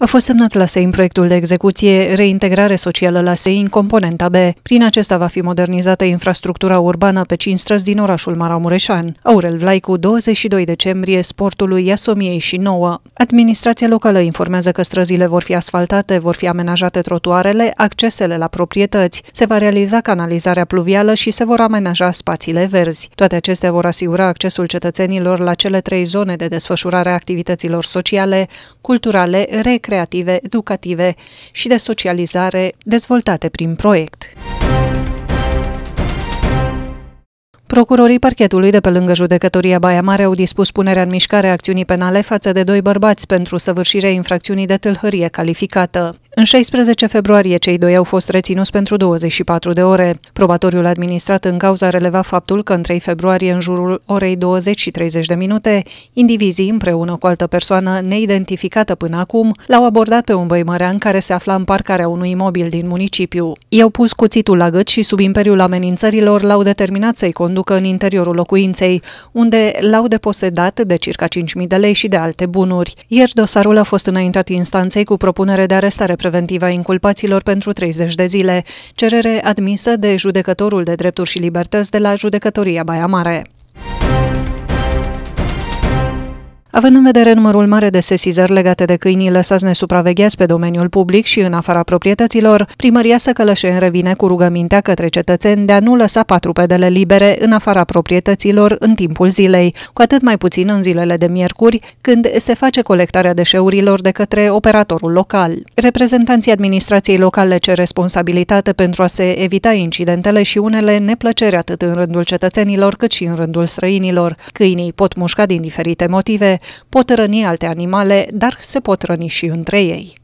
A fost semnat la SEIN proiectul de execuție Reintegrare socială la SEIN, componenta B. Prin acesta va fi modernizată infrastructura urbană pe 5 străzi din orașul Maramureșan. Aurel Vlaicu, 22 decembrie, sportului Iasomiei și 9. Administrația locală informează că străzile vor fi asfaltate, vor fi amenajate trotuarele, accesele la proprietăți, se va realiza canalizarea pluvială și se vor amenaja spațiile verzi. Toate acestea vor asigura accesul cetățenilor la cele trei zone de desfășurare a activităților sociale, culturale, rec creative, educative și de socializare dezvoltate prin proiect. Procurorii parchetului de pe lângă judecătoria Baia Mare au dispus punerea în mișcare a acțiunii penale față de doi bărbați pentru săvârșirea infracțiunii de tâlhărie calificată. În 16 februarie, cei doi au fost reținuți pentru 24 de ore. Probatoriul administrat în cauza releva faptul că în 3 februarie, în jurul orei 20 și 30 de minute, indivizii, împreună cu altă persoană neidentificată până acum, l-au abordat pe un băimărean care se afla în parcarea unui imobil din municipiu. I-au pus cuțitul la gât și, sub imperiul amenințărilor, l-au determinat să-i conducă în interiorul locuinței, unde l-au deposedat de circa 5.000 de lei și de alte bunuri. Ieri, dosarul a fost înaintat instanței cu propunere de arestare preventivă a inculpaților pentru 30 de zile, cerere admisă de judecătorul de drepturi și libertăți de la Judecătoria Baia Mare. Având în vedere numărul mare de sesizări legate de câinii lăsați nesupravegheați pe domeniul public și în afara proprietăților, primăria Săcălășeni revine cu rugămintea către cetățeni de a nu lăsa patrupedele libere în afara proprietăților în timpul zilei, cu atât mai puțin în zilele de miercuri, când se face colectarea deșeurilor de către operatorul local. Reprezentanții administrației locale cer responsabilitate pentru a se evita incidentele și unele neplăceri atât în rândul cetățenilor cât și în rândul străinilor. Câinii pot mușca din diferite motive, pot răni alte animale, dar se pot răni și între ei.